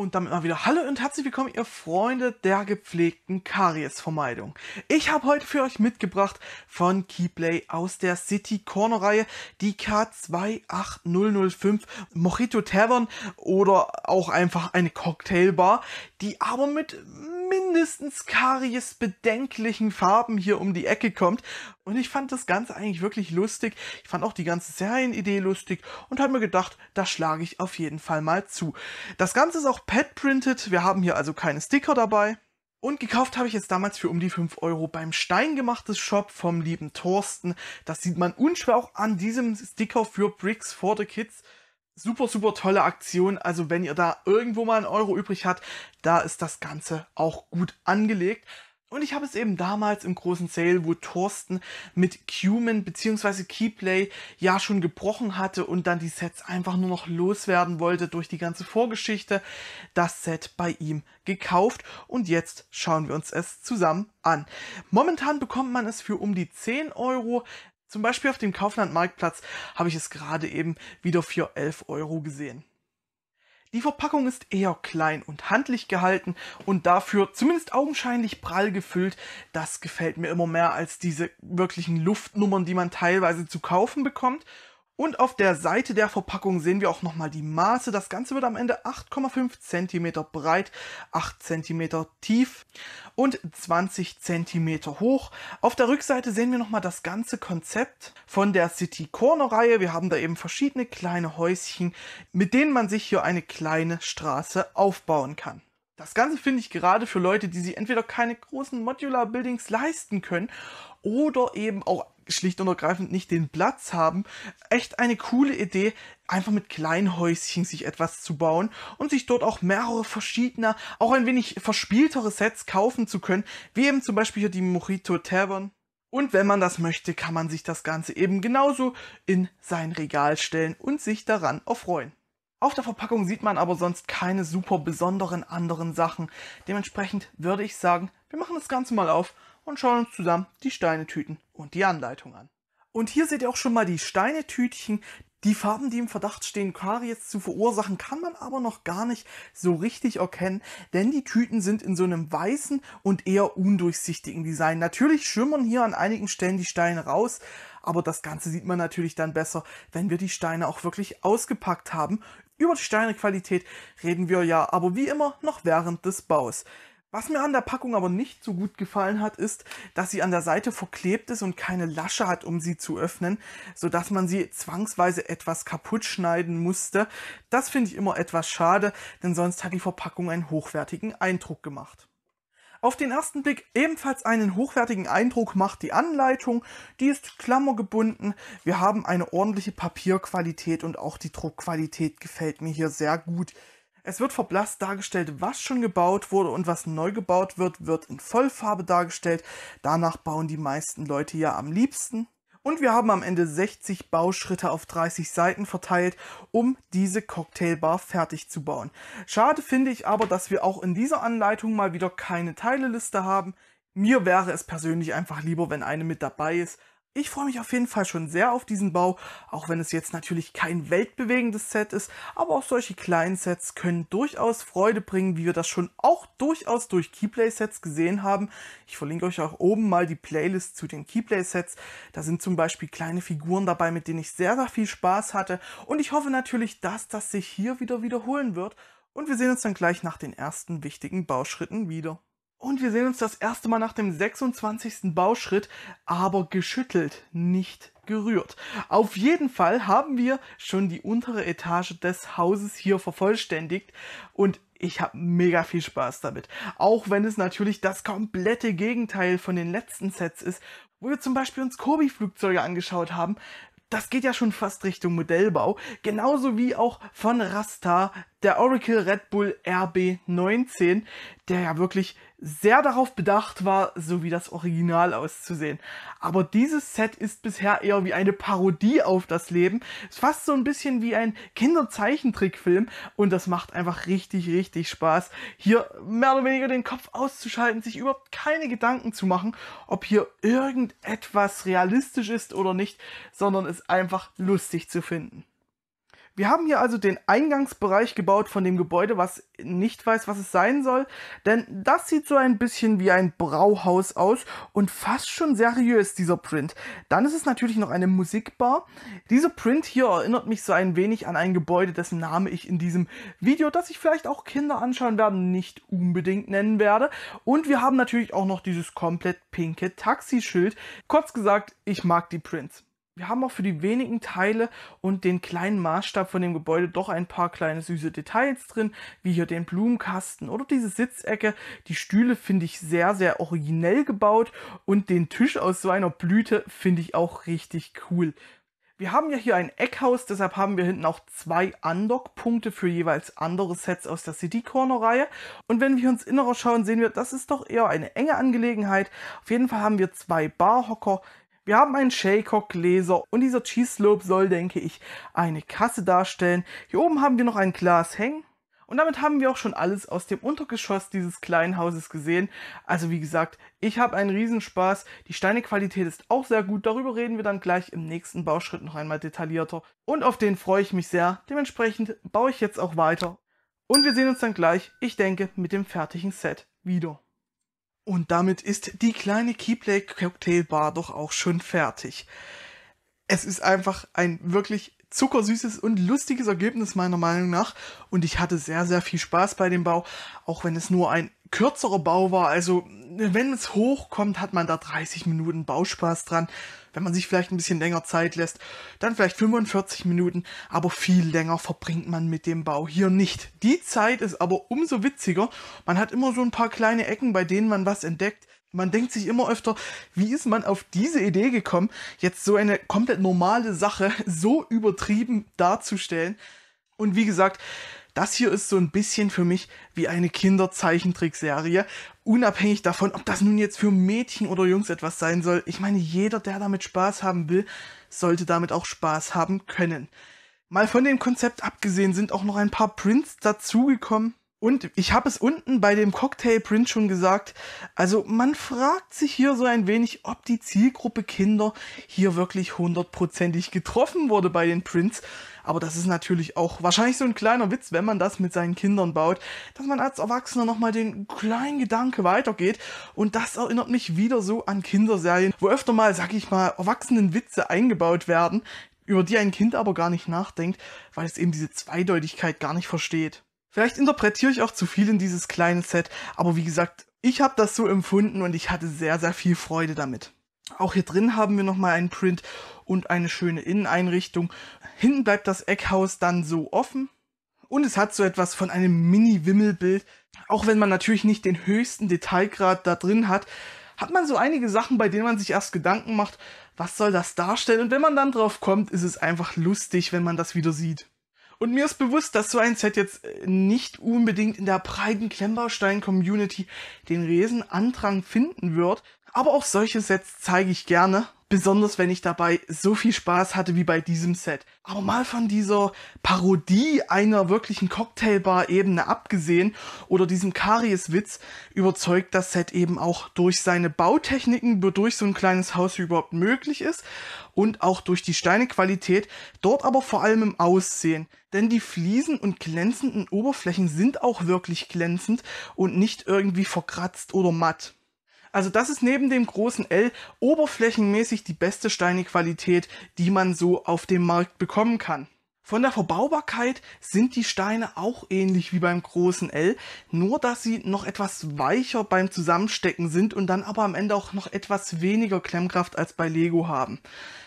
Und damit mal wieder Hallo und herzlich willkommen, ihr Freunde der gepflegten Kariesvermeidung. Ich habe heute für euch mitgebracht von Keyplay aus der City Corner Reihe die K28005 Mojito Tavern oder auch einfach eine Cocktailbar, die aber mit mindestens karies bedenklichen Farben hier um die Ecke kommt. Und ich fand das Ganze eigentlich wirklich lustig. Ich fand auch die ganze Serienidee lustig und habe mir gedacht, da schlage ich auf jeden Fall mal zu. Das Ganze ist auch pad-printed. Wir haben hier also keine Sticker dabei. Und gekauft habe ich es damals für um die 5 Euro beim Steingemachtes Shop vom lieben Thorsten. Das sieht man unschwer auch an diesem Sticker für Bricks for the Kids super, super tolle Aktion. Also wenn ihr da irgendwo mal einen Euro übrig habt, da ist das Ganze auch gut angelegt. Und ich habe es eben damals im großen Sale, wo Thorsten mit Cumin bzw. Keyplay ja schon gebrochen hatte und dann die Sets einfach nur noch loswerden wollte durch die ganze Vorgeschichte, das Set bei ihm gekauft und jetzt schauen wir uns es zusammen an. Momentan bekommt man es für um die 10 Euro, zum Beispiel auf dem Kauflandmarktplatz habe ich es gerade eben wieder für 11 Euro gesehen. Die Verpackung ist eher klein und handlich gehalten und dafür zumindest augenscheinlich prall gefüllt. Das gefällt mir immer mehr als diese wirklichen Luftnummern, die man teilweise zu kaufen bekommt und auf der Seite der Verpackung sehen wir auch nochmal die Maße. Das Ganze wird am Ende 8,5 cm breit, 8 cm tief und 20 cm hoch. Auf der Rückseite sehen wir nochmal das ganze Konzept von der City Corner Reihe. Wir haben da eben verschiedene kleine Häuschen, mit denen man sich hier eine kleine Straße aufbauen kann. Das Ganze finde ich gerade für Leute, die sich entweder keine großen Modular Buildings leisten können oder eben auch schlicht und ergreifend nicht den Platz haben. Echt eine coole Idee, einfach mit Kleinhäuschen sich etwas zu bauen und sich dort auch mehrere verschiedener, auch ein wenig verspieltere Sets kaufen zu können, wie eben zum Beispiel hier die Mojito Tavern. Und wenn man das möchte, kann man sich das Ganze eben genauso in sein Regal stellen und sich daran erfreuen. Auf der Verpackung sieht man aber sonst keine super besonderen anderen Sachen. Dementsprechend würde ich sagen, wir machen das Ganze mal auf und schauen uns zusammen die Steinetüten tüten und die Anleitung an. Und hier seht ihr auch schon mal die Steinetütchen. Die Farben, die im Verdacht stehen, Karies zu verursachen, kann man aber noch gar nicht so richtig erkennen, denn die Tüten sind in so einem weißen und eher undurchsichtigen Design. Natürlich schimmern hier an einigen Stellen die Steine raus, aber das Ganze sieht man natürlich dann besser, wenn wir die Steine auch wirklich ausgepackt haben. Über die Steinequalität reden wir ja aber wie immer noch während des Baus. Was mir an der Packung aber nicht so gut gefallen hat, ist, dass sie an der Seite verklebt ist und keine Lasche hat, um sie zu öffnen, sodass man sie zwangsweise etwas kaputt schneiden musste. Das finde ich immer etwas schade, denn sonst hat die Verpackung einen hochwertigen Eindruck gemacht. Auf den ersten Blick ebenfalls einen hochwertigen Eindruck macht die Anleitung. Die ist klammergebunden. Wir haben eine ordentliche Papierqualität und auch die Druckqualität gefällt mir hier sehr gut. Es wird verblasst dargestellt, was schon gebaut wurde und was neu gebaut wird, wird in Vollfarbe dargestellt. Danach bauen die meisten Leute ja am liebsten. Und wir haben am Ende 60 Bauschritte auf 30 Seiten verteilt, um diese Cocktailbar fertig zu bauen. Schade finde ich aber, dass wir auch in dieser Anleitung mal wieder keine Teileliste haben. Mir wäre es persönlich einfach lieber, wenn eine mit dabei ist, ich freue mich auf jeden Fall schon sehr auf diesen Bau, auch wenn es jetzt natürlich kein weltbewegendes Set ist, aber auch solche kleinen Sets können durchaus Freude bringen, wie wir das schon auch durchaus durch Keyplay-Sets gesehen haben. Ich verlinke euch auch oben mal die Playlist zu den Keyplay-Sets. Da sind zum Beispiel kleine Figuren dabei, mit denen ich sehr, sehr viel Spaß hatte und ich hoffe natürlich, dass das sich hier wieder wiederholen wird und wir sehen uns dann gleich nach den ersten wichtigen Bauschritten wieder. Und wir sehen uns das erste Mal nach dem 26. Bauschritt, aber geschüttelt, nicht gerührt. Auf jeden Fall haben wir schon die untere Etage des Hauses hier vervollständigt und ich habe mega viel Spaß damit. Auch wenn es natürlich das komplette Gegenteil von den letzten Sets ist, wo wir zum Beispiel uns Kobi-Flugzeuge angeschaut haben. Das geht ja schon fast Richtung Modellbau, genauso wie auch von Rasta der Oracle Red Bull RB19, der ja wirklich sehr darauf bedacht war, so wie das Original auszusehen. Aber dieses Set ist bisher eher wie eine Parodie auf das Leben. Ist fast so ein bisschen wie ein Kinderzeichentrickfilm und das macht einfach richtig, richtig Spaß. Hier mehr oder weniger den Kopf auszuschalten, sich überhaupt keine Gedanken zu machen, ob hier irgendetwas realistisch ist oder nicht, sondern es einfach lustig zu finden. Wir haben hier also den Eingangsbereich gebaut von dem Gebäude, was nicht weiß, was es sein soll, denn das sieht so ein bisschen wie ein Brauhaus aus und fast schon seriös, dieser Print. Dann ist es natürlich noch eine Musikbar. Dieser Print hier erinnert mich so ein wenig an ein Gebäude, dessen Name ich in diesem Video, das ich vielleicht auch Kinder anschauen werden, nicht unbedingt nennen werde. Und wir haben natürlich auch noch dieses komplett pinke Taxischild. Kurz gesagt, ich mag die Prints wir haben auch für die wenigen Teile und den kleinen Maßstab von dem Gebäude doch ein paar kleine süße Details drin, wie hier den Blumenkasten oder diese Sitzecke. Die Stühle finde ich sehr, sehr originell gebaut und den Tisch aus so einer Blüte finde ich auch richtig cool. Wir haben ja hier ein Eckhaus, deshalb haben wir hinten auch zwei Undock-Punkte für jeweils andere Sets aus der City Corner-Reihe. Und wenn wir ins Innere schauen, sehen wir, das ist doch eher eine enge Angelegenheit. Auf jeden Fall haben wir zwei Barhocker, wir haben einen Shaycock-Gläser und dieser Cheese Slope soll, denke ich, eine Kasse darstellen. Hier oben haben wir noch ein Glas hängen. Und damit haben wir auch schon alles aus dem Untergeschoss dieses kleinen Hauses gesehen. Also wie gesagt, ich habe einen Riesenspaß. Die Steinequalität ist auch sehr gut. Darüber reden wir dann gleich im nächsten Bauschritt noch einmal detaillierter. Und auf den freue ich mich sehr. Dementsprechend baue ich jetzt auch weiter. Und wir sehen uns dann gleich, ich denke, mit dem fertigen Set wieder. Und damit ist die kleine Keyplay Cocktail Bar doch auch schon fertig. Es ist einfach ein wirklich zuckersüßes und lustiges Ergebnis meiner Meinung nach und ich hatte sehr, sehr viel Spaß bei dem Bau, auch wenn es nur ein kürzerer Bau war. Also, wenn es hochkommt, hat man da 30 Minuten Bauspaß dran. Wenn man sich vielleicht ein bisschen länger Zeit lässt, dann vielleicht 45 Minuten, aber viel länger verbringt man mit dem Bau hier nicht. Die Zeit ist aber umso witziger. Man hat immer so ein paar kleine Ecken, bei denen man was entdeckt. Man denkt sich immer öfter, wie ist man auf diese Idee gekommen, jetzt so eine komplett normale Sache so übertrieben darzustellen. Und wie gesagt, das hier ist so ein bisschen für mich wie eine Kinderzeichentrickserie. Unabhängig davon, ob das nun jetzt für Mädchen oder Jungs etwas sein soll. Ich meine, jeder, der damit Spaß haben will, sollte damit auch Spaß haben können. Mal von dem Konzept abgesehen sind auch noch ein paar Prints dazugekommen, und ich habe es unten bei dem Cocktail-Print schon gesagt. Also man fragt sich hier so ein wenig, ob die Zielgruppe Kinder hier wirklich hundertprozentig getroffen wurde bei den Prints. Aber das ist natürlich auch wahrscheinlich so ein kleiner Witz, wenn man das mit seinen Kindern baut, dass man als Erwachsener nochmal den kleinen Gedanke weitergeht. Und das erinnert mich wieder so an Kinderserien, wo öfter mal, sag ich mal, Erwachsenenwitze eingebaut werden, über die ein Kind aber gar nicht nachdenkt, weil es eben diese Zweideutigkeit gar nicht versteht. Vielleicht interpretiere ich auch zu viel in dieses kleine Set, aber wie gesagt, ich habe das so empfunden und ich hatte sehr, sehr viel Freude damit. Auch hier drin haben wir nochmal einen Print und eine schöne Inneneinrichtung. Hinten bleibt das Eckhaus dann so offen und es hat so etwas von einem Mini-Wimmelbild. Auch wenn man natürlich nicht den höchsten Detailgrad da drin hat, hat man so einige Sachen, bei denen man sich erst Gedanken macht, was soll das darstellen? Und wenn man dann drauf kommt, ist es einfach lustig, wenn man das wieder sieht. Und mir ist bewusst, dass so ein Set jetzt äh, nicht unbedingt in der breiten Klemmbaustein-Community den Riesenandrang finden wird, aber auch solche Sets zeige ich gerne, besonders wenn ich dabei so viel Spaß hatte wie bei diesem Set. Aber mal von dieser Parodie einer wirklichen Cocktailbar-Ebene abgesehen oder diesem Karies-Witz überzeugt das Set eben auch durch seine Bautechniken, wodurch so ein kleines Haus überhaupt möglich ist und auch durch die Steinequalität, dort aber vor allem im Aussehen. Denn die Fliesen und glänzenden Oberflächen sind auch wirklich glänzend und nicht irgendwie verkratzt oder matt. Also das ist neben dem großen L oberflächenmäßig die beste Steinequalität, die man so auf dem Markt bekommen kann. Von der Verbaubarkeit sind die Steine auch ähnlich wie beim großen L, nur dass sie noch etwas weicher beim Zusammenstecken sind und dann aber am Ende auch noch etwas weniger Klemmkraft als bei Lego haben.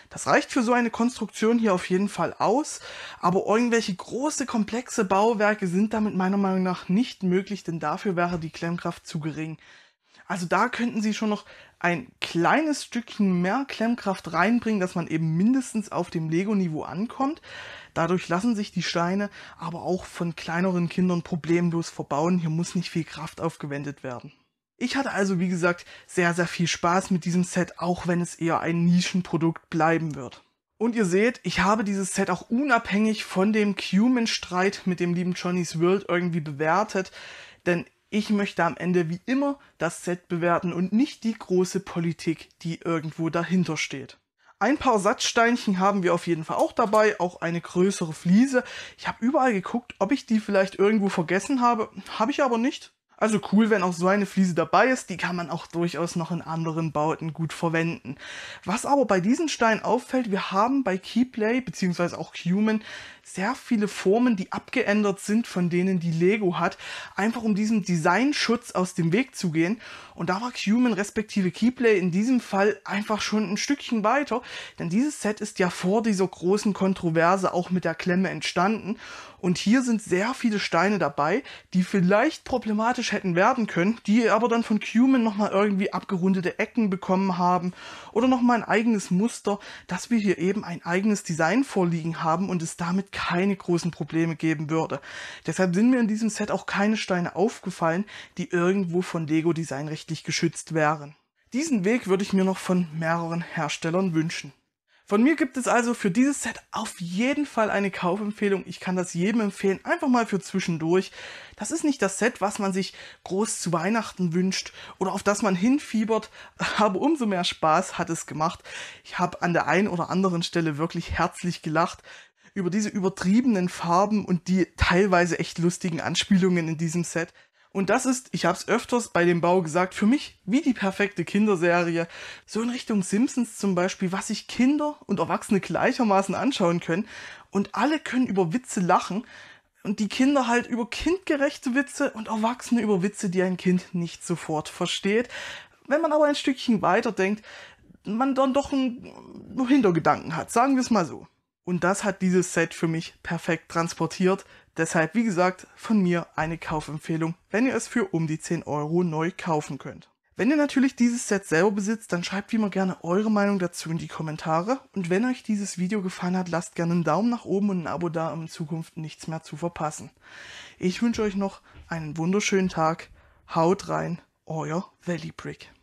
Das reicht für so eine Konstruktion hier auf jeden Fall aus, aber irgendwelche große, komplexe Bauwerke sind damit meiner Meinung nach nicht möglich, denn dafür wäre die Klemmkraft zu gering. Also da könnten sie schon noch ein kleines Stückchen mehr Klemmkraft reinbringen, dass man eben mindestens auf dem Lego-Niveau ankommt. Dadurch lassen sich die Steine aber auch von kleineren Kindern problemlos verbauen. Hier muss nicht viel Kraft aufgewendet werden. Ich hatte also, wie gesagt, sehr, sehr viel Spaß mit diesem Set, auch wenn es eher ein Nischenprodukt bleiben wird. Und ihr seht, ich habe dieses Set auch unabhängig von dem Cuman-Streit mit dem lieben Johnny's World irgendwie bewertet, denn ich möchte am Ende wie immer das Set bewerten und nicht die große Politik, die irgendwo dahinter steht. Ein paar Satzsteinchen haben wir auf jeden Fall auch dabei, auch eine größere Fliese. Ich habe überall geguckt, ob ich die vielleicht irgendwo vergessen habe, habe ich aber nicht. Also cool, wenn auch so eine Fliese dabei ist, die kann man auch durchaus noch in anderen Bauten gut verwenden. Was aber bei diesen Steinen auffällt, wir haben bei Keyplay bzw. auch Human sehr viele Formen, die abgeändert sind von denen, die Lego hat, einfach um diesem Designschutz aus dem Weg zu gehen. Und da war Human respektive Keyplay in diesem Fall einfach schon ein Stückchen weiter, denn dieses Set ist ja vor dieser großen Kontroverse auch mit der Klemme entstanden. Und hier sind sehr viele Steine dabei, die vielleicht problematisch theoretisch hätten werden können, die aber dann von Cuman nochmal irgendwie abgerundete Ecken bekommen haben oder nochmal ein eigenes Muster, dass wir hier eben ein eigenes Design vorliegen haben und es damit keine großen Probleme geben würde. Deshalb sind mir in diesem Set auch keine Steine aufgefallen, die irgendwo von Lego designrechtlich geschützt wären. Diesen Weg würde ich mir noch von mehreren Herstellern wünschen. Von mir gibt es also für dieses Set auf jeden Fall eine Kaufempfehlung. Ich kann das jedem empfehlen, einfach mal für zwischendurch. Das ist nicht das Set, was man sich groß zu Weihnachten wünscht oder auf das man hinfiebert, aber umso mehr Spaß hat es gemacht. Ich habe an der einen oder anderen Stelle wirklich herzlich gelacht über diese übertriebenen Farben und die teilweise echt lustigen Anspielungen in diesem Set. Und das ist, ich habe es öfters bei dem Bau gesagt, für mich wie die perfekte Kinderserie. So in Richtung Simpsons zum Beispiel, was sich Kinder und Erwachsene gleichermaßen anschauen können. Und alle können über Witze lachen. Und die Kinder halt über kindgerechte Witze und Erwachsene über Witze, die ein Kind nicht sofort versteht. Wenn man aber ein Stückchen weiterdenkt, man dann doch einen Hintergedanken hat, sagen wir es mal so. Und das hat dieses Set für mich perfekt transportiert. Deshalb, wie gesagt, von mir eine Kaufempfehlung, wenn ihr es für um die 10 Euro neu kaufen könnt. Wenn ihr natürlich dieses Set selber besitzt, dann schreibt wie immer gerne eure Meinung dazu in die Kommentare. Und wenn euch dieses Video gefallen hat, lasst gerne einen Daumen nach oben und ein Abo da, um in Zukunft nichts mehr zu verpassen. Ich wünsche euch noch einen wunderschönen Tag. Haut rein, euer Valley Brick.